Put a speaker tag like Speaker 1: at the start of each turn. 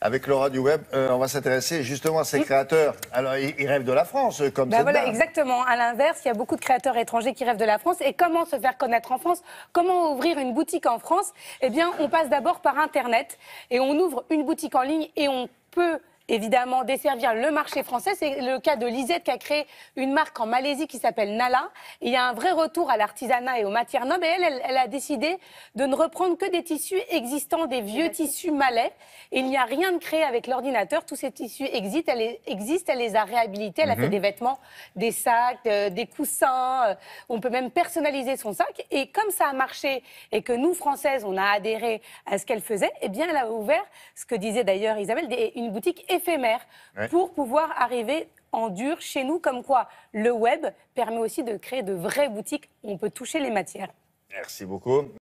Speaker 1: avec Laura du Web, euh, on va s'intéresser justement à ces mm. créateurs. Alors, ils, rêvent de la France, euh, comme bah c'est voilà, Exactement. À l'inverse, il y a beaucoup de créateurs étrangers qui rêvent de la France. Et comment se faire connaître en France Comment ouvrir une boutique en France Eh bien, on passe d'abord par Internet et on ouvre une boutique en ligne et on peut évidemment desservir le marché français. C'est le cas de Lisette qui a créé une marque en Malaisie qui s'appelle Nala. Il y a un vrai retour à l'artisanat et aux matières nobles. Et elle, elle, a décidé de ne reprendre que des tissus existants, des vieux tissus malais. Il n'y a rien de créé avec l'ordinateur. Tous ces tissus existent. Elle les, Elle les a réhabilités. Elle a fait mhm. des vêtements, des sacs, des coussins. Euh, on peut même personnaliser son sac. Et comme ça a marché et que nous, Françaises, on a adhéré à ce qu'elle faisait, eh bien, elle a ouvert, ce que disait d'ailleurs Isabelle, une boutique éphémère pour pouvoir arriver en dur chez nous, comme quoi le web permet aussi de créer de vraies boutiques où on peut toucher les matières. Merci beaucoup.